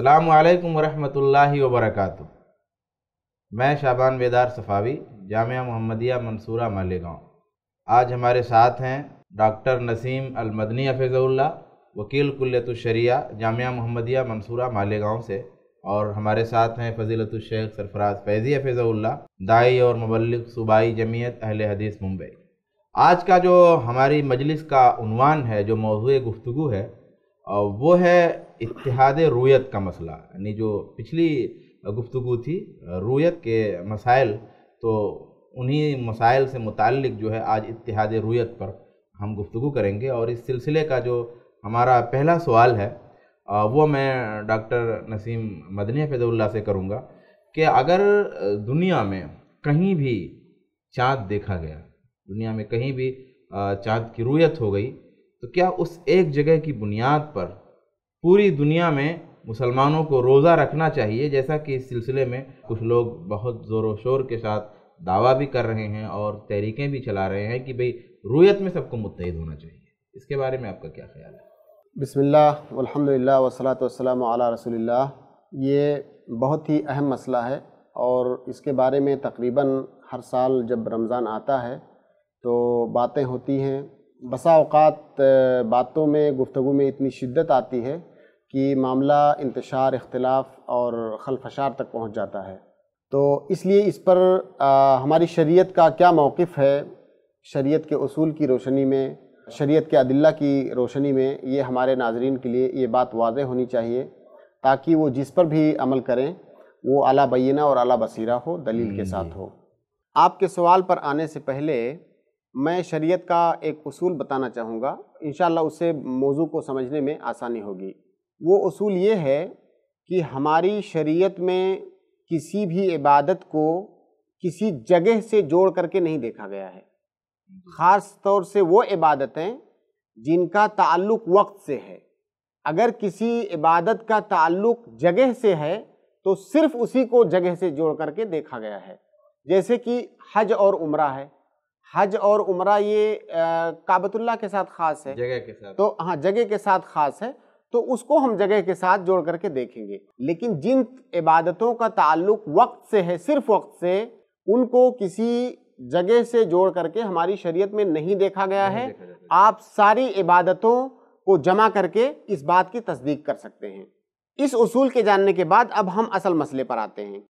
अल्लाम वरहमतुल्लाहि वरक मैं शाबान बेदार सफ़ावी जामिया मोहम्मदिया मंसूरा मालेगाँव आज हमारे साथ हैं डॉक्टर नसीम अलमदनी हफिज़ुल्ला वकील कुल्लतुशरिया जामिया मोहम्मदिया मंसूरा मालेगाँव से और हमारे साथ हैं फजीलतुशेख सरफराज फैज़ी हफिज़ुल्ला दाई और मबलिक सूबाई जमीयत अहल हदीस मुंबई आज का जो हमारी मजलिस का उनवान है जो मौजू गुफ्तु है वो है इतिहाद रोयत का मसला यानी जो पिछली गुफ्तु थी रोयत के मसाइल तो उन्हीं मसाइल से मुतल जो है आज इतिहाद रोयत पर हम गुफ्तु करेंगे और इस सिलसिले का जो हमारा पहला सवाल है वो मैं डॉक्टर नसीम मदनी फैज़ुल्ला से करूँगा कि अगर दुनिया में कहीं भी चाँद देखा गया दुनिया में कहीं भी चाँद की रूयत हो गई तो क्या उस एक जगह की बुनियाद पर पूरी दुनिया में मुसलमानों को रोज़ा रखना चाहिए जैसा कि इस सिलसिले में कुछ लोग बहुत ज़ोर व शोर के साथ दावा भी कर रहे हैं और तहरीकें भी चला रहे हैं कि भाई रूयत में सबको मुतहद होना चाहिए इसके बारे में आपका क्या ख्याल है बिसमिल्ल अलहमदिल्ला वसलात अला रसोल्ला ये बहुत ही अहम मसला है और इसके बारे में तकरीबन हर साल जब रमज़ान आता है तो बातें होती हैं बसा अवत बातों में गुफ्तु में इतनी शिद्दत आती है कि मामला इंतशार इख्तलाफ और खलफशार तक पहुँच जाता है तो इसलिए इस पर आ, हमारी शरीयत का क्या मौक़ है शरीयत के असूल की रोशनी में शरीयत के अदिल्ला की रोशनी में ये हमारे नाजरीन के लिए ये बात वाज होनी चाहिए ताकि वो जिस पर भी अमल करें वो अला बैना और अला बसीरा हो दलील के साथ हो आपके सवाल पर आने से पहले मैं शरीयत का एक उसूल बताना चाहूँगा इन उससे मौजू को समझने में आसानी होगी वो उसूल ये है कि हमारी शरीयत में किसी भी इबादत को किसी जगह से जोड़ करके नहीं देखा गया है ख़ास तौर से वो इबादतें जिनका ताल्लुक वक्त से है अगर किसी इबादत का ताल्लुक जगह से है तो सिर्फ उसी को जगह से जोड़ करके देखा गया है जैसे कि हज और उम्र है हज और उम्र ये काबतुल्ला के साथ खास है जगह के साथ तो हाँ जगह के साथ खास है तो उसको हम जगह के साथ जोड़ करके देखेंगे लेकिन जिन इबादतों का ताल्लुक वक्त से है सिर्फ वक्त से उनको किसी जगह से जोड़ करके हमारी शरीयत में नहीं देखा गया नहीं है देखा आप सारी इबादतों को जमा करके इस बात की तस्दीक कर सकते हैं इस उसूल के जानने के बाद अब हम असल मसले पर आते हैं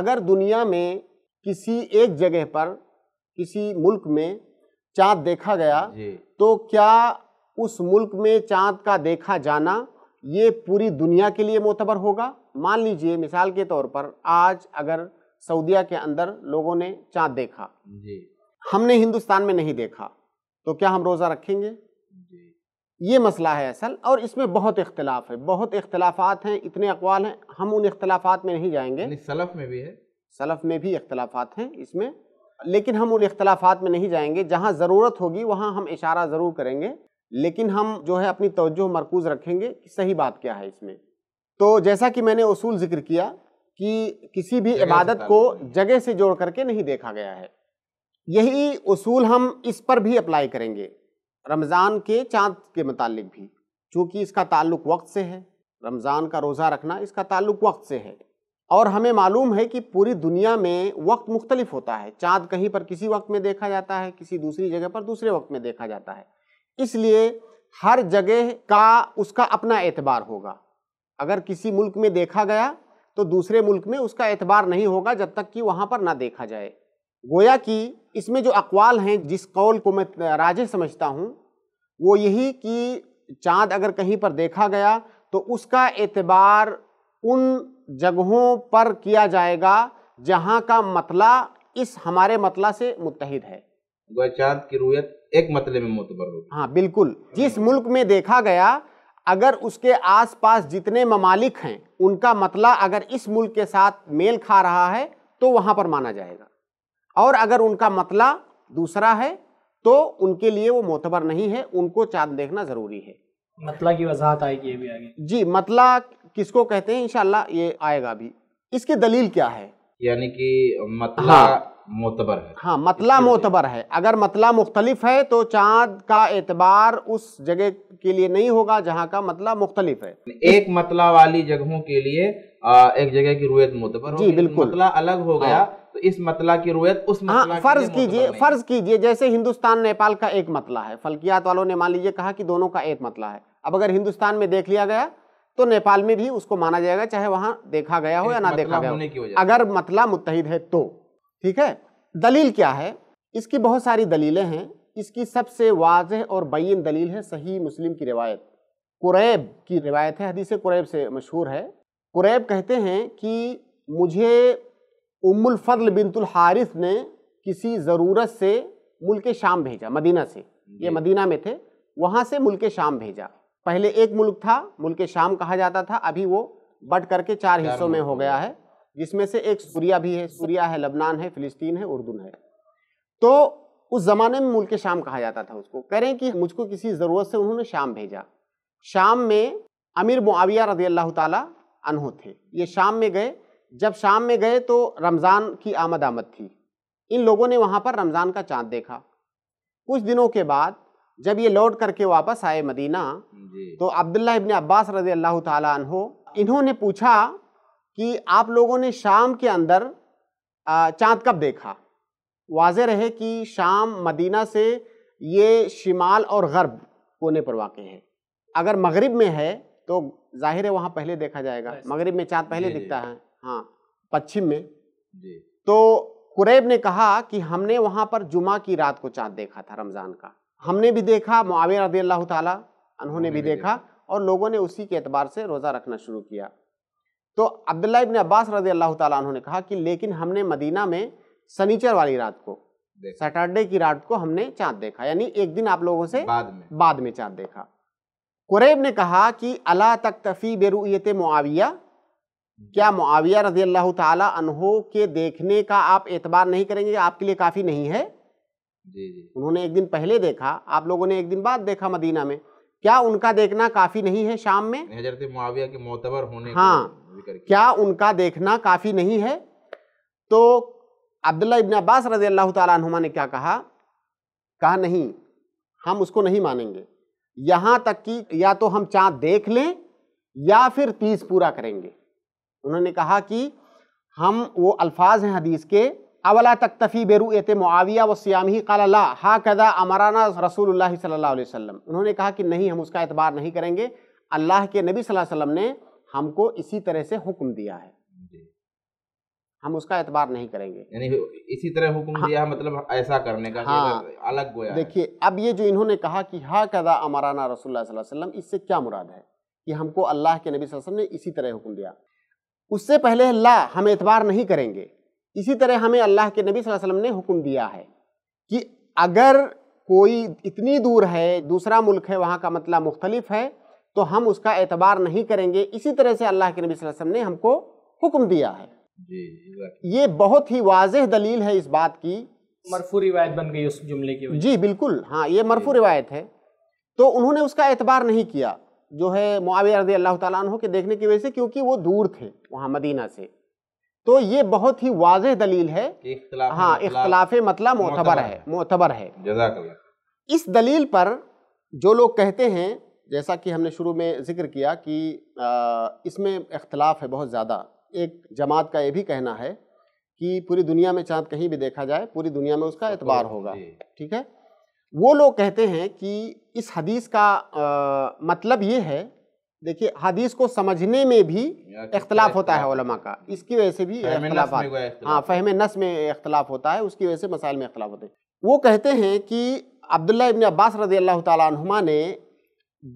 अगर दुनिया में किसी एक जगह पर किसी मुल्क में चांद देखा गया तो क्या उस मुल्क में चांद का देखा जाना ये पूरी दुनिया के लिए मोतबर होगा मान लीजिए मिसाल के तौर पर आज अगर सऊदीया के अंदर लोगों ने चांद देखा हमने हिंदुस्तान में नहीं देखा तो क्या हम रोज़ा रखेंगे ये मसला है असल और इसमें बहुत इख्तलाफ है बहुत इख्तलाफात हैं इतने अकवाल हैं हम उन इख्तलाफात में नहीं जाएंगे सलफ में भी है सलफ में भी इख्तलाफात हैं इसमें लेकिन हम उन इख्तलाफात में नहीं जाएंगे जहाँ ज़रूरत होगी वहाँ हम इशारा ज़रूर करेंगे लेकिन हम जो है अपनी तोज्जो मरकूज़ रखेंगे कि सही बात क्या है इसमें तो जैसा कि मैंने उसूल जिक्र किया कि किसी भी इबादत को जगह से जोड़ करके नहीं देखा गया है यही उसूल हम इस पर भी अप्लाई करेंगे रमज़ान के चाँद के मतलब भी चूँकि इसका ताल्लुक़ वक्त से है रमज़ान का रोज़ा रखना इसका ताल्लुक़ वक्त से है और हमें मालूम है कि पूरी दुनिया में वक्त मुख्तलिफ होता है चाँद कहीं पर किसी वक्त में देखा जाता है किसी दूसरी जगह पर दूसरे वक्त में देखा जाता है इसलिए हर जगह का उसका अपना एतबार होगा अगर किसी मुल्क में देखा गया तो दूसरे मुल्क में उसका एतबार नहीं होगा जब तक कि वहाँ पर ना देखा जाए गोया कि इसमें जो अकवाल हैं जिस कौल को मैं राजे समझता हूँ वो यही कि चाँद अगर कहीं पर देखा गया तो उसका एतबार उन जगहों पर किया जाएगा जहाँ का मतला इस हमारे मतला से मुतहद है की रूयत एक मतले में मुतबर हाँ बिल्कुल जिस मुल्क में देखा गया अगर उसके आसपास जितने ममालिक हैं उनका मतला अगर इस मुल्क के साथ मेल खा रहा है तो वहाँ पर माना जाएगा और अगर उनका मतला दूसरा है तो उनके लिए वो मोतबर नहीं है उनको चांद देखना ज़रूरी है मतला की वजाहत आएगी ये भी आगे जी मतला किसको कहते हैं इनशाला ये आएगा भी इसकी दलील क्या है यानी कि मतला हाँ। मोतबर है हाँ मतला मोतबर है अगर मतला मुख्तलिफ है तो चांद का एतबार उस जगह के लिए नहीं होगा जहाँ का मतला मुख्तलिफ है एक मतला वाली जगहों के लिए एक जगह की रुयत मोतबर जी बिल्कुल मतला अलग हो गया हाँ। तो इस मतला की रुयत उस हाँ, मतला हाँ, फर्ज कीजिए फर्ज कीजिए जैसे हिंदुस्तान नेपाल का एक मतला है फल्कियात वालों ने मान लीजिए कहा कि दोनों का एक मतला है अब अगर हिंदुस्तान में देख लिया गया तो नेपाल में भी उसको माना जाएगा चाहे वहां देखा गया हो या ना देखा गया हो अगर मतला मुतहद है तो ठीक है दलील क्या है इसकी बहुत सारी दलीलें हैं इसकी सबसे वाज और बैन दलील है सही मुस्लिम की रिवायत कुरैब की रिवायत है हदीस कुरैब से मशहूर है कुरैब कहते हैं कि मुझे उमुल फजल बिनतुल हारिस ने किसी ज़रूरत से मुल्क शाम भेजा मदीना से ये मदीना में थे वहाँ से मुल्क शाम भेजा पहले एक मुल्क था मुल्क शाम कहा जाता था अभी वो बट करके चार हिस्सों में हो गया है जिसमें से एक सूर्या भी है सूर्या है लबनान है फिलिस्तीन है उर्दून है तो उस ज़माने में मुल्क शाम कहा जाता था उसको कह रहे हैं कि मुझको किसी ज़रूरत से उन्होंने शाम भेजा शाम में अमीर मुआविया रदी अल्लाह तहो थे ये शाम में गए जब शाम में गए तो रमज़ान की आमद आमद थी इन लोगों ने वहाँ पर रमज़ान का चाँद देखा कुछ दिनों के बाद जब ये लौट करके वापस आए मदीना तो अब्दुल्ला इबन अब्बास रजी अल्लाह तहो इन्होंने पूछा कि आप लोगों ने शाम के अंदर चाँद कब देखा वाज रहे कि शाम मदीना से ये शिमाल और गर्ब कोने पर वाक़ है अगर मगरिब में है तो जाहिर है वहाँ पहले देखा जाएगा मगरिब में चाँद पहले दिखता है हाँ पश्चिम में तो कुरैब ने कहा कि हमने वहाँ पर जुमा की रात को चाँद देखा था रमज़ान का हमने भी देखा मुआविर रदी अल्लाह ताला उन्होंने भी, देखा और लोगों ने उसी के अतबार से रोज़ा रखना शुरू किया तो अब्दुल्ला इबन अब्बास रदी अल्लाह ताला उन्होंने कहा कि लेकिन हमने मदीना में सनीचर वाली रात को सैटरडे की रात को हमने चाँद देखा यानी एक दिन आप लोगों से बाद में बाद में चाँद देखा कुरैब ने कहा कि अला तक तफ़ी बेरुत मुआविया क्या हम्म। मुआविया रजी अल्लाह तहों के देखने का आप एतबार नहीं करेंगे आपके लिए काफ़ी नहीं है उन्होंने एक दिन पहले देखा आप लोगों ने एक दिन बाद देखा मदीना में क्या उनका देखना काफी नहीं है शाम में हजरत मुआविया के मोतबर होने हाँ क्या उनका देखना काफी नहीं है तो अब्दुल्ला इबन अब्बास रजी अल्लाह तुमा ने क्या कहा कहा नहीं हम उसको नहीं मानेंगे यहां तक कि या तो हम चांद देख लें या फिर तीस पूरा करेंगे उन्होंने कहा कि हम वो अल्फाज हैं हदीस के अवला तकतफ़ी एत मुआविया व सियाम ही कला ला हा कदा अमराना रसूल सल्ला वसम उन्होंने कहा कि नहीं हम उसका एतबार नहीं करेंगे अल्लाह के नबी सल्लल्लाहु ने हमको इसी तरह से हुक्म दिया है हम उसका एतबार नहीं करेंगे यानी इसी तरह हुक्म हाँ, दिया मतलब ऐसा करने का हाँ, अलग गोया देखिए अब ये जो इन्होंने कहा कि हा कदा अमराना रसोल्ला वसलम इससे क्या मुराद है कि हमको अल्लाह के नबी ने इसी तरह हुक्म दिया उससे पहले ला हम एतबार नहीं करेंगे इसी तरह हमें अल्लाह के नबी वसल्लम ने हुक्म दिया है कि अगर कोई इतनी दूर है दूसरा मुल्क है वहाँ का मतलब मुख्तलिफ है तो हम उसका एतबार नहीं करेंगे इसी तरह से अल्लाह के नबी वसल्लम ने हमको हुक्म दिया है ये बहुत ही वाज दलील है इस बात की मरफू रिवायत बन गई उस जुमले की जी बिल्कुल हाँ ये मरफू रिवायत है तो उन्होंने उसका एतबार नहीं किया जो है मुआविया रजी अल्लाह तु के देखने की वजह से क्योंकि वो दूर थे वहाँ मदीना से तो ये बहुत ही वाज दलील है हाँ इख्तलाफ मतला मोतबर है मोतबर है, इस दलील पर जो लोग कहते हैं जैसा कि हमने शुरू में जिक्र किया कि इसमें इख्तलाफ है बहुत ज़्यादा एक जमात का ये भी कहना है कि पूरी दुनिया में चाँद कहीं भी देखा जाए पूरी दुनिया में उसका एतबार होगा ठीक है वो लोग कहते हैं कि इस हदीस का आ, मतलब ये है देखिए हदीस को समझने में भी इख्तलाफ होता है उलमा का इसकी वजह से भी इख्तलाफ हाँ फहम नस में इख्तलाफ होता है उसकी वजह से मसाइल में इख्तलाफ होते हैं वो कहते हैं कि अब्दुल्ला इबन अब्बास रदी अल्लाह तुमा ने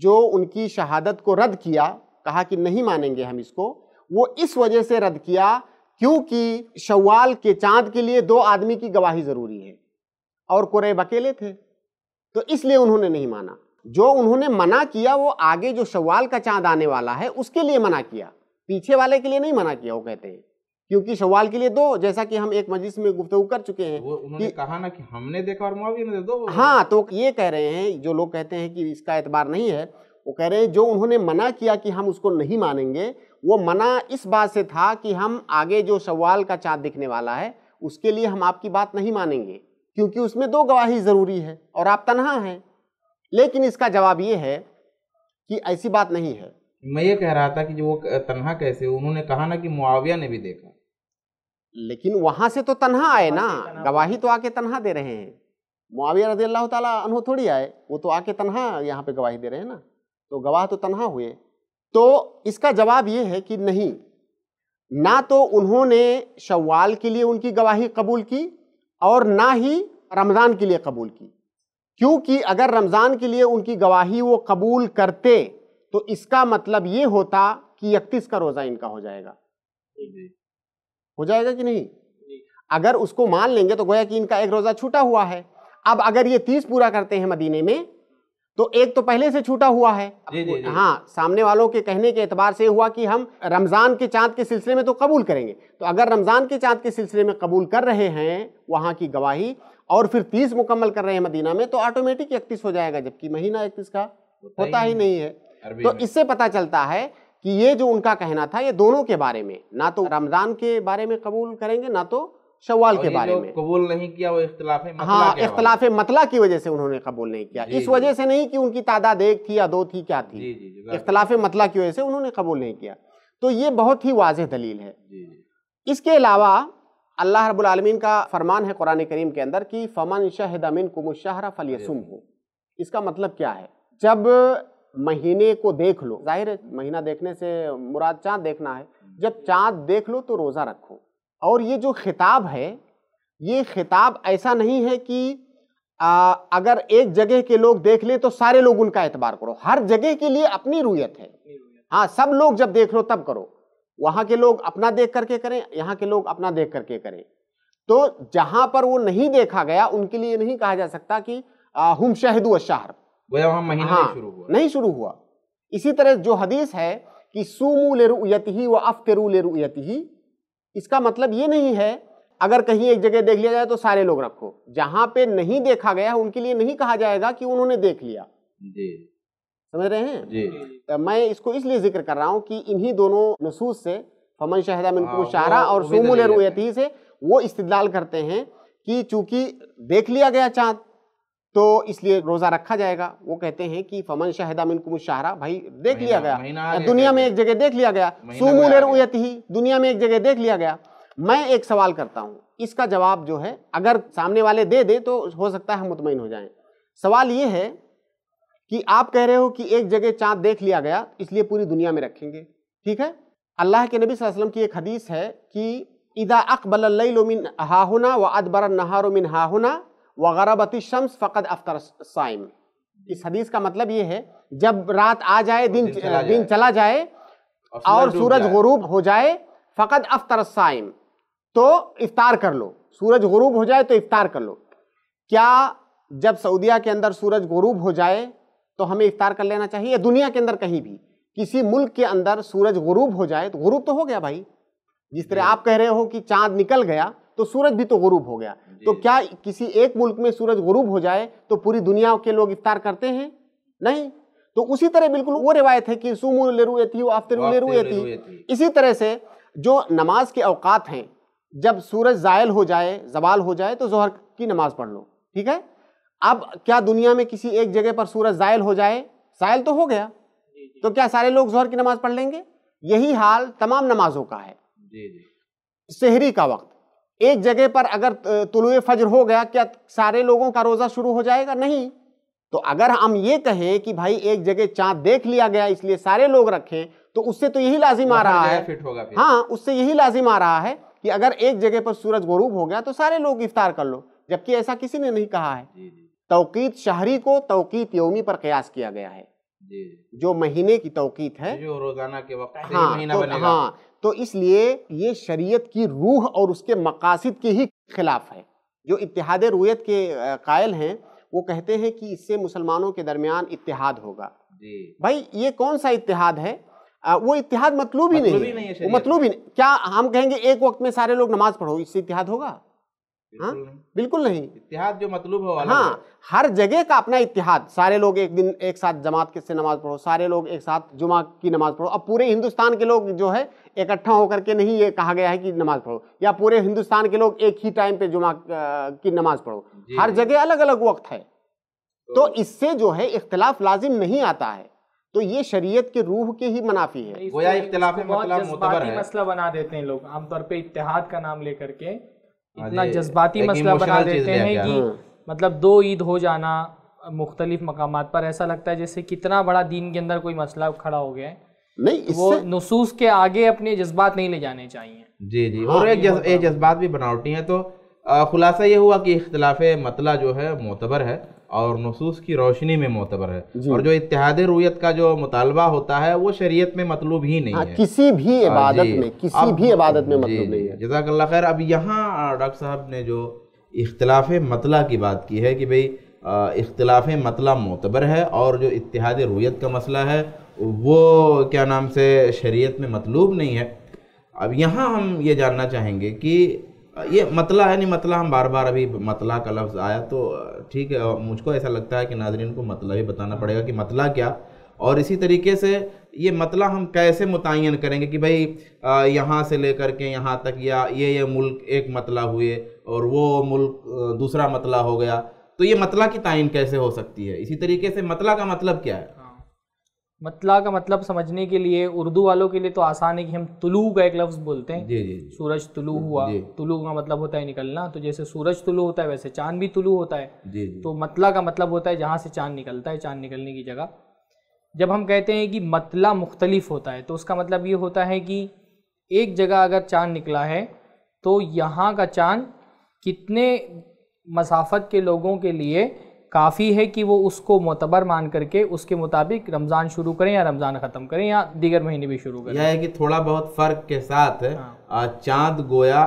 जो उनकी शहादत को रद्द किया कहा कि नहीं मानेंगे हम इसको वो इस वजह से रद्द किया क्योंकि शवाल के चांद के लिए दो आदमी की गवाही ज़रूरी है और कुरैब अकेले थे तो इसलिए उन्होंने नहीं माना जो उन्होंने मना किया वो आगे जो सवाल का चांद आने वाला है उसके लिए मना किया पीछे वाले के लिए नहीं मना किया वो कहते हैं क्योंकि सवाल के लिए दो जैसा कि हम एक मजिस में गुफ्तु कर चुके हैं वो उन्होंने कि, कहा ना कि हमने देखा और मुआवजे ने दो हाँ तो ये कह रहे हैं जो लोग कहते हैं कि इसका एतबार नहीं है वो कह रहे हैं जो उन्होंने मना किया कि हम उसको नहीं मानेंगे वो मना इस बात से था कि हम आगे जो सवाल का चाँद दिखने वाला है उसके लिए हम आपकी बात नहीं मानेंगे क्योंकि उसमें दो गवाही ज़रूरी है और आप तनहा हैं लेकिन इसका जवाब ये है कि ऐसी बात नहीं है मैं ये कह रहा था कि जो वो तनहा कैसे उन्होंने कहा ना कि मुआविया ने भी देखा लेकिन वहां से तो तनहा आए ना गवाही तो आके तनहा दे रहे हैं मुआविया रजी अल्लाह तहो थोड़ी आए वो तो आके तनहा यहाँ पे गवाही दे रहे हैं ना तो गवाह तो तनहा हुए तो इसका जवाब ये है कि नहीं ना तो उन्होंने शवाल के लिए उनकी गवाही कबूल की और ना ही रमज़ान के लिए कबूल की क्योंकि अगर रमज़ान के लिए उनकी गवाही वो कबूल करते तो इसका मतलब ये होता कि इकतीस का रोज़ा इनका हो जाएगा हो जाएगा कि नहीं अगर उसको मान लेंगे तो गोया कि इनका एक रोज़ा छूटा हुआ है अब अगर ये तीस पूरा करते हैं मदीने में तो एक तो पहले से छूटा हुआ है हाँ सामने वालों के कहने के एतबार से हुआ कि हम रमज़ान के चांद के सिलसिले में तो कबूल करेंगे तो अगर रमज़ान के चांद के सिलसिले में कबूल कर रहे हैं वहाँ की गवाही और फिर तीस मुकम्मल कर रहे हैं मदीना में तो ऑटोमेटिक इकतीस हो जाएगा जबकि महीना इकतीस का होता ही नहीं है तो इससे पता चलता है कि ये जो उनका कहना था ये दोनों के बारे में ना तो रमजान के बारे में कबूल करेंगे ना तो शवाल के बारे में कबूल नहीं किया वो इख्तलाफ हाँ इख्तलाफ मतला की वजह से उन्होंने कबूल नहीं किया इस वजह से नहीं कि उनकी तादाद एक थी या दो थी क्या थी इख्तलाफ मतला की वजह से उन्होंने कबूल नहीं किया तो ये बहुत ही वाज दलील है इसके अलावा अल्लाह रब्बुल आलमीन का फरमान है कुरान करीम के अंदर कि फमन शाहदमिन कुमशाहरा फलियसुम हो इसका मतलब क्या है जब महीने को देख लो जाहिर है महीना देखने से मुराद चाँद देखना है जब चाँद देख लो तो रोज़ा रखो और ये जो खिताब है ये खिताब ऐसा नहीं है कि आ, अगर एक जगह के लोग देख लें तो सारे लोग उनका एतबार करो हर जगह के लिए अपनी रूयत है हाँ सब लोग जब देख लो तब करो वहां के लोग अपना देख करके करें यहाँ के लोग अपना देख करके करें तो जहां पर वो नहीं देखा गया उनके लिए नहीं कहा जा सकता कि हम शहदु अशहर महीना हाँ, नहीं शुरू हुआ नहीं शुरू हुआ इसी तरह जो हदीस है कि सूमू ले रुयत ही व रू ले रुयत ही इसका मतलब ये नहीं है अगर कहीं एक जगह देख लिया जाए तो सारे लोग रखो जहां पे नहीं देखा गया उनके लिए नहीं कहा जाएगा कि उन्होंने देख लिया जी समझ रहे हैं जी तो मैं इसको इसलिए जिक्र कर रहा हूँ कि इन्हीं दोनों नसूस से फमन शहदा मिनकुम हाँ, शारा और सोमुल रुयती से वो इस्तदलाल करते हैं कि चूंकि देख लिया गया चाँद तो इसलिए रोज़ा रखा जाएगा वो कहते हैं कि फमन मिन मिनकुम शाहरा भाई देख लिया गया दुनिया में एक जगह देख लिया गया सोमुल रुयती दुनिया में एक जगह देख लिया गया मैं एक सवाल करता हूँ इसका जवाब जो है अगर सामने वाले दे दे तो हो सकता है मुतमिन हो जाए सवाल ये है कि आप कह रहे हो कि एक जगह चांद देख लिया गया इसलिए पूरी दुनिया में रखेंगे ठीक है अल्लाह के नबी वसल्लम की एक हदीस है कि इदा अकबल मिन हाहुना व अदबर नहारो मिन हाहुना व गरबती शम्स फ़कद अफ्तर साइम इस हदीस का मतलब ये है जब रात आ जाए दिन दिन चला, जाए और सूरज गरूब हो जाए फ़कद अफ्तर साइम तो इफ्तार कर लो सूरज गरूब हो जाए तो इफ्तार कर लो क्या जब सऊदिया के अंदर सूरज गरूब हो जाए तो हमें इफ्तार कर लेना चाहिए या दुनिया के अंदर कहीं भी किसी मुल्क के अंदर सूरज गुरूब हो जाए तो गुरूब तो हो गया भाई जिस तरह आप कह रहे हो कि चांद निकल गया तो सूरज भी तो गुरूब हो गया तो क्या किसी एक मुल्क में सूरज गुरूब हो जाए तो पूरी दुनिया के लोग इफ्तार करते हैं नहीं तो उसी तरह बिल्कुल वो रिवायत है कि सुमु ले हो आफ्तर ले एती इसी तरह से जो नमाज के अवकात हैं जब सूरज ज़ायल हो जाए जवाल हो जाए तो जहर की नमाज़ पढ़ लो ठीक है अब क्या दुनिया में किसी एक जगह पर सूरज जायल हो जाए जायल तो हो गया तो क्या सारे लोग जोहर की नमाज पढ़ लेंगे यही हाल तमाम नमाजों का है शहरी का वक्त एक जगह पर अगर तुलु फजर हो गया क्या सारे लोगों का रोज़ा शुरू हो जाएगा नहीं तो अगर हम ये कहें कि भाई एक जगह चांद देख लिया गया इसलिए सारे लोग रखें तो उससे तो यही लाजिम आ रहा है फिट होगा फिर। हाँ उससे यही लाजिम आ रहा है कि अगर एक जगह पर सूरज गरूब हो गया तो सारे लोग इफ्तार कर लो जबकि ऐसा किसी ने नहीं कहा है तोकीत शहरी को तोकीत योमी पर कयास किया गया है जो महीने की तोकीत है जो रोजाना के वक्त हाँ, महीना तो, बनेगा। हाँ तो इसलिए ये शरीयत की रूह और उसके मकासद के ही खिलाफ है जो इतिहाद रूयत के कायल हैं वो कहते हैं कि इससे मुसलमानों के दरमियान इतिहाद होगा भाई ये कौन सा इतिहाद है आ, वो इतिहाद मतलूब ही नहीं, है मतलूब ही नहीं क्या हम कहेंगे एक वक्त में सारे लोग नमाज पढ़ो इससे इतिहाद होगा हाँ? बिल्कुल नहीं इतिहाद जो मतलब है हाँ हर जगह का अपना इतिहाद सारे लोग एक दिन एक साथ जमात के से नमाज पढ़ो सारे लोग एक साथ जुमा की नमाज पढ़ो अब पूरे हिंदुस्तान के लोग जो है इकट्ठा होकर के नहीं ये कहा गया है कि नमाज पढ़ो या पूरे हिंदुस्तान के लोग एक ही टाइम पे जुमा की नमाज पढ़ो हर जगह अलग अलग वक्त है तो, तो इससे जो है इख्तलाफ लाजिम नहीं आता है तो ये शरीयत के रूह के ही मनाफी है मतलब मसला बना देते हैं लोग आमतौर पे इतिहाद का नाम लेकर के इतना जज्बाती मसला बना देते हैं कि हाँ। मतलब दो ईद हो जाना मुख्तलिफ मकाम पर ऐसा लगता है जैसे कितना बड़ा दीन के अंदर कोई मसला खड़ा हो गया है नहीं तो वो नसूस के आगे अपने जज्बात नहीं ले जाने चाहिए जी जी हाँ, और एक जज्बात भी बनावटी है तो खुलासा ये हुआ कि इख्तलाफ मतला जो है मोतबर है और नसूस की रोशनी में मोतबर है और जो इतिहाद रूयत का जो मुतालबा होता है वो शरीयत में मतलूब ही नहीं आ, हाँ, है किसी भी हाँ, इबादत में किसी अब, भी इबादत में मतलूब नहीं है जजाकल्ला खैर अब यहाँ डॉक्टर साहब ने जो इख्तलाफ मतला की बात की है कि भाई इख्तलाफ मतला मोतबर है और जो इतिहाद रूयत का मसला है वो क्या नाम से शरीयत में मतलूब नहीं है अब यहाँ हम ये जानना चाहेंगे कि ये मतला है नहीं मतला हम बार बार अभी मतला का लफ्ज़ आया तो ठीक है मुझको ऐसा लगता है कि नाजरीन को मतला ही बताना पड़ेगा कि मतला क्या और इसी तरीके से ये मतला हम कैसे मुतन करेंगे कि भाई यहाँ से लेकर के यहाँ तक या ये ये मुल्क एक मतला हुए और वो मुल्क दूसरा मतला हो गया तो ये मतला की तयन कैसे हो सकती है इसी तरीके से मतला का मतलब क्या है मतला का मतलब समझने के लिए उर्दू वालों के लिए तो आसान है कि हम तुलू का एक लफ्ज़ बोलते हैं जी जी सूरज तुलू हुआ तुलू का मतलब होता है निकलना तो जैसे सूरज तुलू होता है वैसे चांद भी तुलू होता है जी जी तो मतला का मतलब होता है जहाँ से चांद निकलता है चांद निकलने की जगह जब हम कहते हैं कि मतला मुख्तलिफ होता है तो उसका मतलब ये होता है कि एक जगह अगर चांद निकला है तो यहाँ का चांद कितने मसाफत के लोगों के लिए काफ़ी है कि वो उसको मोतबर मान करके उसके मुताबिक रमज़ान शुरू करें या रमज़ान ख़त्म करें या दीगर महीने भी शुरू करें यह है कि थोड़ा बहुत फ़र्क के साथ हाँ। चांद गोया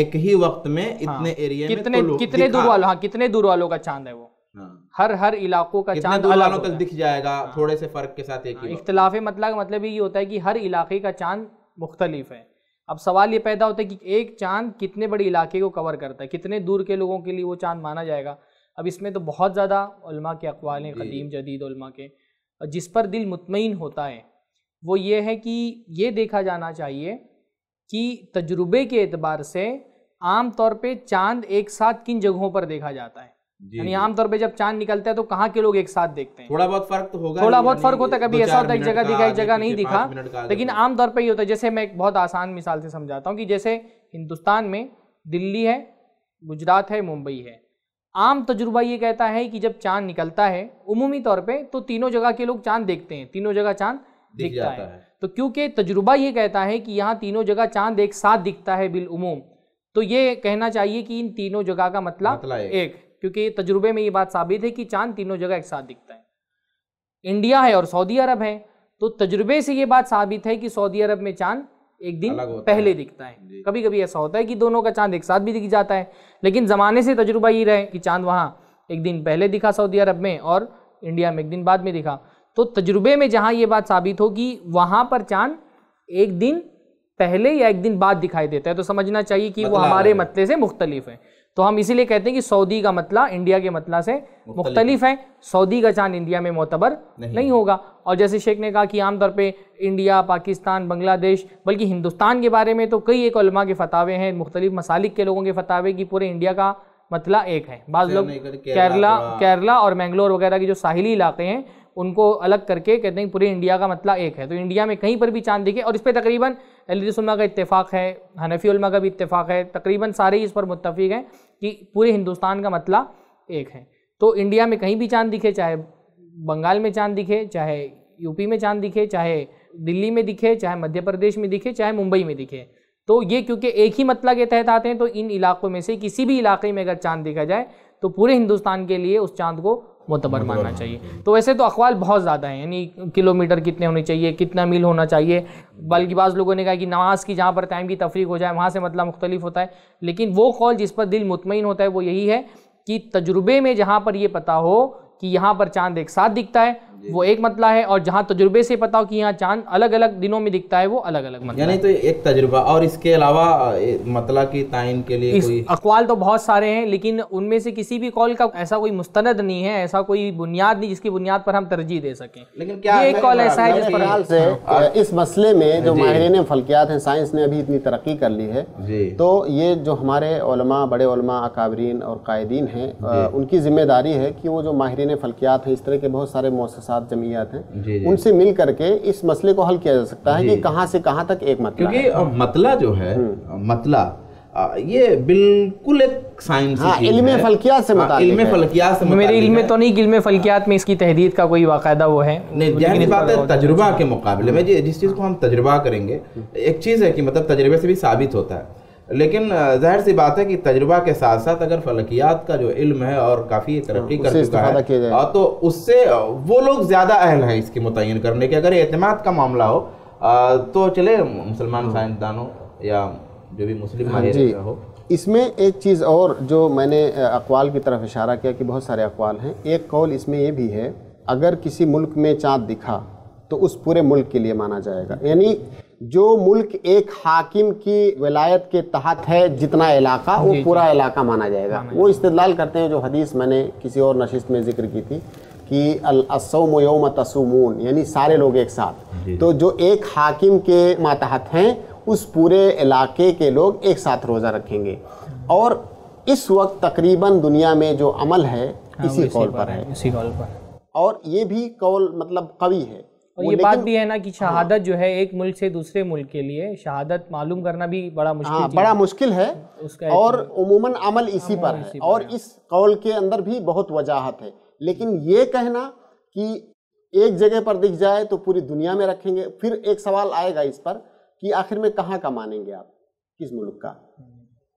एक ही वक्त में हाँ। इतने हाँ। एरिया कितने में कितने तो दूर वालों हाँ कितने दूर वालों का चांद है वो हाँ। हर हर इलाकों का चांद अलग तक दिख जाएगा हाँ। थोड़े से फ़र्क के साथ एक हाँ, इख्तलाफ मतलब मतलब ये होता है कि हर इलाके का चांद मुख्तलिफ है अब सवाल ये पैदा होता है कि एक चांद कितने बड़े इलाके को कवर करता है कितने दूर के लोगों के लिए वो चांद माना जाएगा अब इसमें तो बहुत ज़्यादा के अकवाल कदीम जदीद के और जिस पर दिल मुतमिन होता है वो ये है कि ये देखा जाना चाहिए कि तजुर्बे के एतबार से आम तौर पे चांद एक साथ किन जगहों पर देखा जाता है यानी आमतौर पे जब चांद निकलता है तो कहाँ के लोग एक साथ देखते हैं थोड़ा बहुत फर्क तो होगा थोड़ा बहुत फर्क होता है कभी ऐसा होता है एक जगह दिखा एक जगह नहीं दिखा लेकिन आमतौर पर ये होता है जैसे मैं एक बहुत आसान मिसाल से समझाता हूँ कि जैसे हिंदुस्तान में दिल्ली है गुजरात है मुंबई है आम तजुर्बा ये कहता है कि जब चांद निकलता है उमूमी तौर पे तो तीनों जगह के लोग चांद देखते हैं तीनों जगह चांद दिखता है।, है तो क्योंकि तजुर्बा ये कहता है कि यहाँ तीनों जगह चांद एक साथ दिखता है बिलूम तो ये कहना चाहिए कि इन तीनों जगह का मतलब, मतलब एक, एक। क्योंकि तजुर्बे में ये बात साबित है कि चांद तीनों जगह एक साथ दिखता है इंडिया है और सऊदी अरब है तो तजुर्बे से ये बात साबित है कि सऊदी अरब में चांद एक दिन पहले दिखता है कभी कभी ऐसा होता है कि दोनों का चांद एक साथ भी दिख जाता है लेकिन ज़माने से तजुर्बा ये रहे कि चांद वहाँ एक दिन पहले दिखा सऊदी अरब में और इंडिया में एक दिन बाद में दिखा तो तजुर्बे में जहाँ ये बात साबित हो कि वहाँ पर चांद एक दिन पहले या एक दिन बाद दिखाई देता है तो समझना चाहिए कि वो मतलब हमारे मतले से मुख्तलिफ है तो हम इसीलिए कहते हैं कि सऊदी का मतला इंडिया के मतला से मुख्तलिफ है सऊदी का चांद इंडिया में मोतबर नहीं, नहीं होगा और जैसे शेख ने कहा कि आमतौर पे इंडिया पाकिस्तान बांग्लादेश बल्कि हिंदुस्तान के बारे में तो कई एक उलमा के फतावे हैं मुख्तलिफ मसालिक के लोगों के फतावे कि पूरे इंडिया का मतला एक है बाज़ लोग केरला केरला और मैंगलोर वगैरह के जो साहिली इलाके हैं उनको अलग करके कहते हैं पूरे इंडिया का मतलब एक है तो इंडिया में कहीं पर भी चांद दिखे और इस पर तकरीबन एलिजमा का इतफाक़ है हनफी उलमा का भी इतफाक़ है तकरीबन सारे ही इस पर मुतफिक हैं कि पूरे हिंदुस्तान का मतला एक है तो इंडिया में कहीं भी चांद दिखे चाहे बंगाल में चांद दिखे चाहे यूपी में चांद दिखे चाहे दिल्ली में दिखे चाहे मध्य प्रदेश में दिखे चाहे मुंबई में दिखे तो ये क्योंकि एक ही मतला के तहत आते हैं तो इन इलाक़ों में से किसी भी इलाके में अगर चांद दिखा जाए तो पूरे हिंदुस्तान के लिए उस चांद को मोतबर मानना चाहिए तो वैसे तो अखबार बहुत ज़्यादा है यानी किलोमीटर कितने होने चाहिए कितना मील होना चाहिए बल्कि बाज़ लोगों ने कहा कि नमाज की जहाँ पर टाइम की तफरीक हो जाए वहाँ से मतलब मुख्तलिफ होता है लेकिन वो कौल जिस पर दिल मुतमिन होता है वो यही है कि तजुर्बे में जहाँ पर ये पता हो कि यहाँ पर चांद एक साथ दिखता है वो एक मतला है और जहाँ तजुर्बे से पता हो कि यहाँ चांद अलग अलग दिनों में दिखता है वो अलग अलग मतला यानी तो एक तजुर्बा और इसके अलावा मतला की तयन के लिए कोई अकवाल तो बहुत सारे हैं लेकिन उनमें से किसी भी कॉल का ऐसा कोई मुस्तंद नहीं है ऐसा कोई बुनियाद नहीं जिसकी बुनियाद पर हम तरजीह दे सकें लेकिन क्या एक कॉल ऐसा है जिस पर हाँ। इस मसले में जो माहरीन फलकियात हैं साइंस ने अभी इतनी तरक्की कर ली है तो ये जो हमारे बड़े अकाबरीन और कायदीन हैं उनकी जिम्मेदारी है कि वो जो माहरीन फलकियात हैं इस तरह के बहुत सारे मौसम सात जमीयत हैं उनसे मिल करके इस मसले को हल किया जा सकता है कि कहाँ से कहाँ तक एक मतलब क्योंकि मतला जो है हम्म। मतला ये बिल्कुल एक साइंस हाँ, इल्मे फलकियात से मतलब इल्मे फलकियात से मेरे इल्मे तो नहीं इल्मे फलकियात में इसकी तहदीद का कोई वाकायदा वो है नहीं जाहिर बात है तो तजुर्बा अच्छा। के मुकाबले में जिस चीज़ को हम तजुर्बा करेंगे हम्म। एक चीज़ है कि मतलब तजुर्बे से भी साबित होता है लेकिन जाहिर सी बात है कि तजुर्बा के साथ साथ अगर फलकियात का जो इल्म है और काफ़ी तरक्की हाँ, कर चुका है तो उससे वो लोग ज़्यादा अहल हैं इसकी मुतन करने के अगर अहतमाद का मामला हो तो चले मुसलमान हाँ। साइंसदानों या जो भी मुस्लिम हाँ हो इसमें एक चीज़ और जो मैंने अकवाल की तरफ इशारा किया कि बहुत सारे अकवाल हैं एक कौल इसमें ये भी है अगर किसी मुल्क में चाँद दिखा तो उस पूरे मुल्क के लिए माना जाएगा यानी जो मुल्क एक हाकिम की वलायत के तहत है जितना इलाका वो पूरा इलाका माना जाएगा वो इस्तलाल करते हैं जो हदीस मैंने किसी और नशिस्त में जिक्र की थी कि अलसोम योम तसुमून यानी सारे लोग एक साथ तो जो एक हाकिम के मातहत हैं उस पूरे इलाके के लोग एक साथ रोज़ा रखेंगे और इस वक्त तकरीबन दुनिया में जो अमल है हाँ, इसी कॉल पर है इसी कॉल पर और ये भी कौल मतलब कवि है और ये बात भी है ना कि हाँ। शहादत हाँ। जो है एक मुल्क से दूसरे मुल्क के लिए शहादत मालूम करना भी बड़ा हाँ, मुश्किल हाँ, बड़ा मुश्किल है उसका और उमूमन अमल इसी पर है और इस कौल के अंदर भी बहुत वजाहत है लेकिन ये कहना कि एक जगह पर दिख जाए तो पूरी दुनिया में रखेंगे फिर एक सवाल आएगा इस पर कि आखिर में कहाँ का मानेंगे आप किस मुल्क का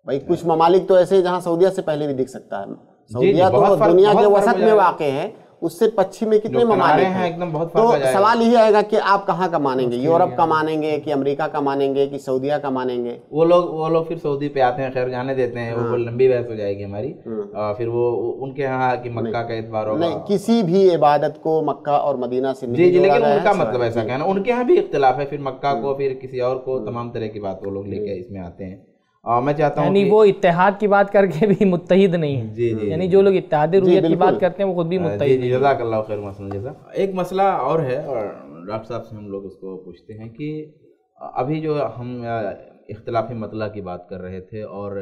भाई कुछ ममालिक तो ऐसे जहाँ सऊदिया से पहले भी दिख सकता है सऊदिया तो दुनिया के वसत में वाक़ है उससे पश्चिम में कितने ममालिक हैं एकदम बहुत तो सवाल ये आएगा कि आप कहाँ का मानेंगे यूरोप का मानेंगे कि अमेरिका का मानेंगे कि सऊदीया का मानेंगे वो लोग वो लोग फिर सऊदी पे आते हैं खैर जाने देते हैं वो हाँ। लंबी बहस हो जाएगी हमारी हाँ। फिर वो उनके यहाँ की मक्का का एतबार होगा नहीं किसी भी इबादत को मक्का और मदीना से जी जी लेकिन उनका मतलब ऐसा कहना उनके यहाँ भी इख्तलाफ है फिर मक्का को हाँ। फिर किसी और को तमाम तरह की बात वो लोग लेके इसमें आते हैं आ, मैं चाहता हूँ वो इतिहाद की बात करके भी मुतहद नहीं है जी जी यानी जो लोग इतिहाद की बात करते हैं वो खुद भी मुतहद जैसा एक मसला और है और डॉक्टर साहब से हम लोग उसको पूछते हैं कि अभी जो हम इख्तलाफी मतला की बात कर रहे थे और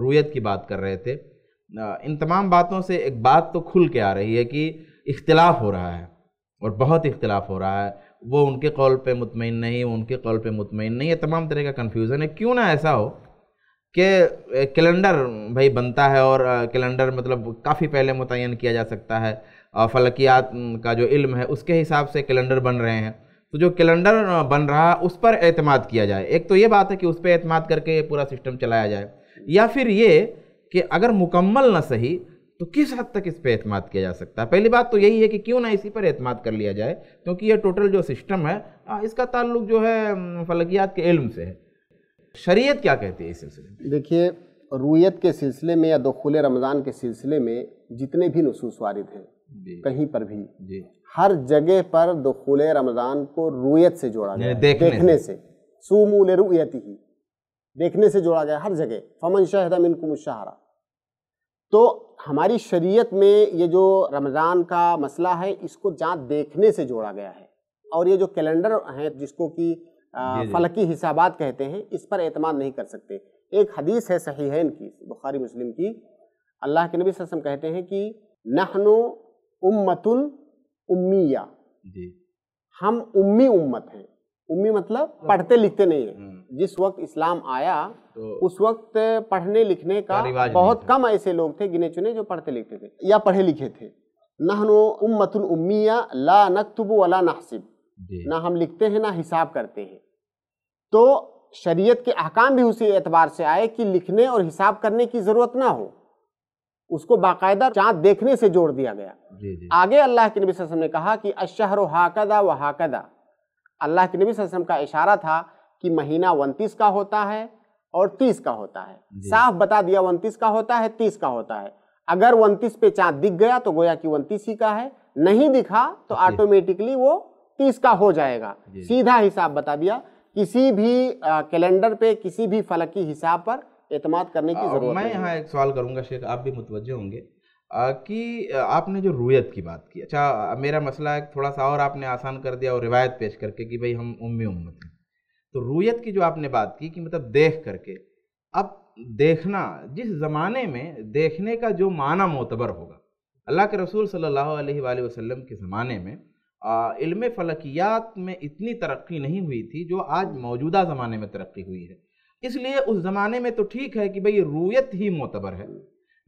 रूयत की बात कर रहे थे इन तमाम बातों से एक बात तो खुल के आ रही है कि इख्तलाफ हो रहा है और बहुत इख्तलाफ हो रहा है वो उनके कौल पे मुतमिन नहीं उनके कौल पे मुतमिन नहीं है तमाम तरह का कन्फ्यूज़न है क्यों ना ऐसा हो के कैलेंडर भाई बनता है और कैलेंडर मतलब काफ़ी पहले मुतन किया जा सकता है फलकियात का जो इल्म है उसके हिसाब से कैलेंडर बन रहे हैं तो जो कैलेंडर बन रहा उस पर अतमाद किया जाए एक तो ये बात है कि उस पर अतमाद करके पूरा सिस्टम चलाया जाए या फिर ये कि अगर मुकम्मल ना सही तो किस हद तक इस पर अतमाद किया जा सकता है पहली बात तो यही है कि क्यों ना इसी पर अतमाद कर लिया जाए क्योंकि ये टोटल जो सिस्टम है इसका ताल्लुक जो है फलकियात के इल्म से है शरीयत क्या कहती है इस सिलसिले में देखिए रूयत के सिलसिले में या दखुल रमज़ान के सिलसिले में जितने भी नसूस वारद हैं कहीं पर भी जी। हर जगह पर दखुल रमज़ान को रूयत से जोड़ा गया देखने, देखने से सुमूल रूयत ही देखने से जोड़ा गया हर जगह फमन शाहदा इनको शाहरा तो हमारी शरीयत में ये जो रमज़ान का मसला है इसको जहाँ देखने से जोड़ा गया है और ये जो कैलेंडर हैं जिसको कि फलकी हिसाबात कहते हैं इस पर एतमाद नहीं कर सकते एक हदीस है सही है इनकी बुखारी मुस्लिम की अल्लाह के नबी वसम कहते हैं कि नहनो उम्मतुल उम्मिया हम उम्मी उम्मत हैं उम्मी मतलब हाँ। पढ़ते लिखते नहीं है हाँ। जिस वक्त इस्लाम आया तो उस वक्त पढ़ने लिखने का बहुत कम ऐसे लोग थे गिने चुने जो पढ़ते लिखते थे या पढ़े लिखे थे नहनो उम्मतुल उम्मिया ला नकतुब वला नहसिब ना हम लिखते हैं ना हिसाब करते हैं तो शरीयत के अहकाम भी उसी एतबार से आए कि लिखने और हिसाब करने की ज़रूरत ना हो उसको बाकायदा चाँद देखने से जोड़ दिया गया दे, दे। आगे अल्लाह के नबी वसल्लम ने कहा कि अशहर हाकदा व हाकदा अल्लाह के नबी वसल्लम का इशारा था कि महीना उनतीस का होता है और तीस का होता है साफ बता दिया उनतीस का होता है तीस का होता है अगर उनतीस पे चाँद दिख गया तो गोया कि उनतीस ही का है नहीं दिखा तो ऑटोमेटिकली वो तीस का हो जाएगा सीधा हिसाब बता दिया किसी भी कैलेंडर पे किसी भी की हिसाब पर एतमाद करने की जरूरत मैं यहाँ एक सवाल करूँगा शेख आप भी मुतवजे होंगे कि आपने जो रुयत की बात की अच्छा मेरा मसला है थोड़ा सा और आपने आसान कर दिया और रिवायत पेश करके कि भाई हम उम्मी उम्मत हैं तो रुयत की जो आपने बात की कि मतलब देख करके अब देखना जिस ज़माने में देखने का जो माना मोतबर होगा अल्लाह के रसूल सल्लल्लाहु अलैहि वसल्लम के ज़माने में इल्म फ़लकियात में इतनी तरक्की नहीं हुई थी जो आज मौजूदा ज़माने में तरक्की हुई है इसलिए उस ज़माने में तो ठीक है कि भाई रूयत ही मोतबर है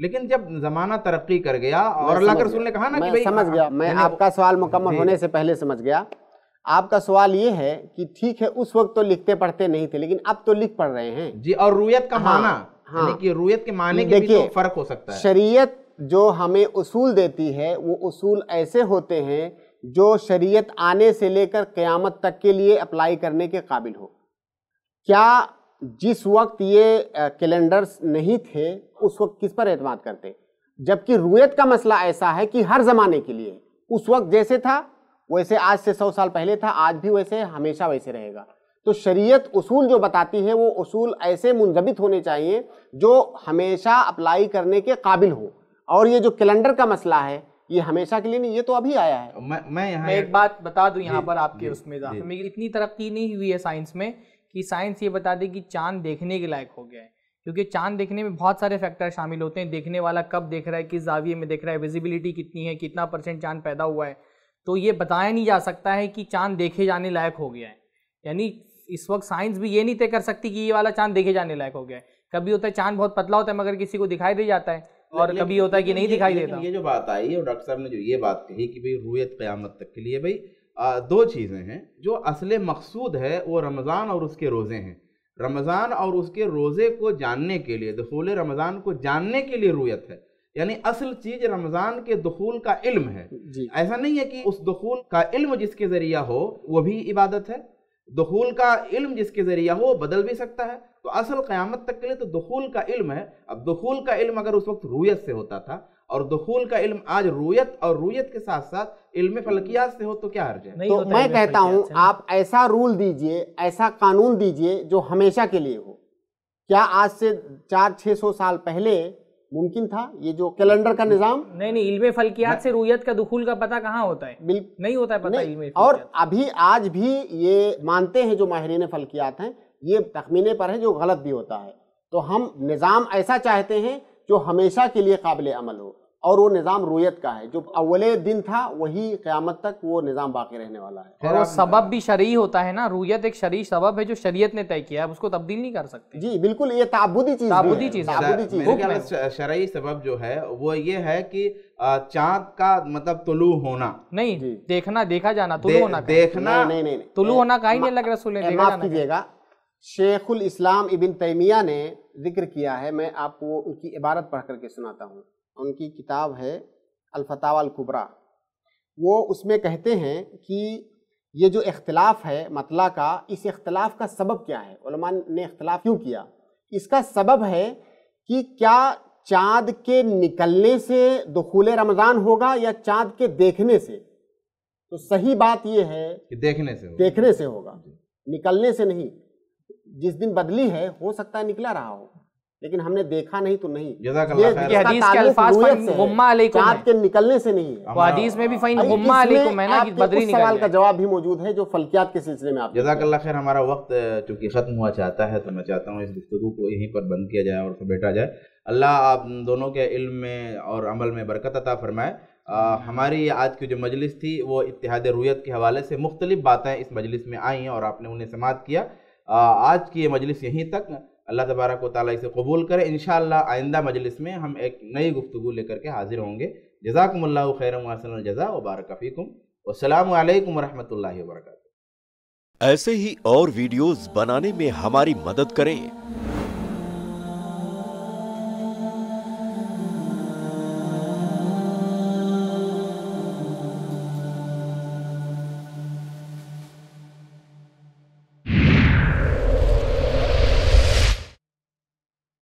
लेकिन जब जमाना तरक्की कर गया और अल्लाह के रसूल ने कहा ना कि भाई समझ गया हाँ, मैं आपका सवाल मुकम्मल होने से पहले समझ गया आपका सवाल ये है कि ठीक है उस वक्त तो लिखते पढ़ते नहीं थे लेकिन अब तो लिख पढ़ रहे हैं जी और रूयत का हाँ, माना हाँ, कि रूयत के माने के भी तो फर्क हो सकता है शरीयत जो हमें उसूल देती है वो उसूल ऐसे होते हैं जो शरीयत आने से लेकर क़यामत तक के लिए अप्लाई करने के काबिल हो क्या जिस वक्त ये कैलेंडर्स नहीं थे उस वक्त किस पर अतमाद करते जबकि रुयत का मसला ऐसा है कि हर ज़माने के लिए उस वक्त जैसे था वैसे आज से सौ साल पहले था आज भी वैसे हमेशा वैसे रहेगा तो शरीयत उसूल जो बताती है वो उसूल ऐसे मुंजबित होने चाहिए जो हमेशा अप्लाई करने के काबिल हो और ये जो कैलेंडर का मसला है ये हमेशा के लिए नहीं ये तो अभी आया है मैं मैं मैं एक बात बता दूं यहाँ पर आपके उसमें मेरी इतनी तरक्की नहीं हुई है साइंस में कि साइंस ये बता दे कि चांद देखने के लायक हो गया है क्योंकि चांद देखने में बहुत सारे फैक्टर शामिल होते हैं देखने वाला कब देख रहा है किस जाविये में देख रहा है विजिबिलिटी कितनी है कितना परसेंट चांद पैदा हुआ है तो ये बताया नहीं जा सकता है कि चांद देखे जाने लायक हो गया है यानी इस वक्त साइंस भी ये नहीं तय कर सकती कि ये वाला चांद देखे जाने लायक हो गया है कभी होता है चांद बहुत पतला होता है मगर किसी को दिखाई दे जाता है और कभी होता है कि नहीं दिखाई देता ये जो बात आई है डॉक्टर साहब ने जो ये बात कही कि भाई रूयत क़्यामत तक के लिए भाई दो चीज़ें हैं जो असल मकसूद है वो रमज़ान और उसके रोज़े हैं रमज़ान और उसके रोज़े को जानने के लिए दखूल रमज़ान को जानने के लिए रूयत है यानी असल चीज़ रमज़ान के दखूल का इल्म है ऐसा नहीं है कि उस दखूल का इल्म जिसके ज़रिया हो वह भी इबादत है दखूल का इल्म जिसके ज़रिया हो बदल भी सकता है तो असल क़्यामत तक के लिए तो दखूल का इल्म है अब दखूल का इल्म अगर उस वक्त रूयत से होता था और दखूल का इल्म आज रूयत और रूयत के साथ साथ इल्म फलकियात से हो तो क्या हर्ज है तो मैं कहता हूँ आप ऐसा रूल दीजिए ऐसा कानून दीजिए जो हमेशा के लिए हो क्या आज से चार छः सौ साल पहले मुमकिन था ये जो कैलेंडर का निजाम नहीं नहीं इल्मे फलकियात हाँ। से रूयत का दुखूल का पता कहाँ होता है बिल नहीं होता है पता इल्म और अभी आज भी ये मानते हैं जो माहरीन फलकियात हैं ये तखमीने पर है जो गलत भी होता है तो हम निज़ाम ऐसा चाहते हैं जो हमेशा के लिए काबिल अमल हो और वो निज़ाम रोयत का है जो अवले दिन था वही क़्यामत तक वो निज़ाम बाकी रहने वाला है और सबब भी शरी होता है ना रोयत एक शरी सबब है जो शरीयत ने तय किया है उसको तब्दील नहीं कर सकते जी बिल्कुल ये ताबुदी चीज़ ताबुदी चीज़ अच्छा, ताबुदी चीज़ शरी सबब जो है वो ये है कि चांद का मतलब तुलु होना नहीं देखना देखा जाना तुलु होना देखना नहीं नहीं तुलु होना का ही नहीं लग रसूल ने माफ कीजिएगा शेखुल इस्लाम इबिन तैमिया ने जिक्र किया है मैं आपको उनकी इबारत पढ़ करके सुनाता हूँ उनकी किताब है अलफतावल कुबरा वो उसमें कहते हैं कि ये जो इख्तलाफ है मतला का इस इख्तलाफ का सबब क्या है ने इख्तलाफ क्यों किया इसका सबब है कि क्या चाँद के निकलने से दखूल रमज़ान होगा या चाँद के देखने से तो सही बात यह है कि देखने से देखने से होगा निकलने से नहीं जिस दिन बदली है हो सकता है निकला रहा हो लेकिन हमने देखा नहीं तो नहीं ये हदीस के अल्फाज चाँद के निकलने से नहीं है हदीस में भी फाइन है ना बदरी सवाल का जवाब भी मौजूद है जो फलकियात के सिलसिले में आप जजाकल्ला खैर हमारा वक्त चूंकि खत्म हुआ चाहता है तो मैं चाहता हूँ इस गुफ्तु को यहीं पर बंद किया जाए और बैठा जाए अल्लाह आप दोनों के इल्म में और अमल में बरकत अता फरमाए हमारी आज की जो मजलिस थी वो इतिहाद रुयत के हवाले से मुख्तलिफ बातें इस मजलिस में आई हैं और आपने उन्हें समाप्त किया आज की ये मजलिस यहीं तक अल्लाह तबारक वाली इसे कबूल करे इन आइंदा मजलिस में हम एक नई गुफ्तु लेकर के हाजिर होंगे जजाकमल्ला खैर वसन जजा वबारकफ़ीकम वसलम वरहमत ला ऐसे ही और वीडियोज़ बनाने में हमारी मदद करें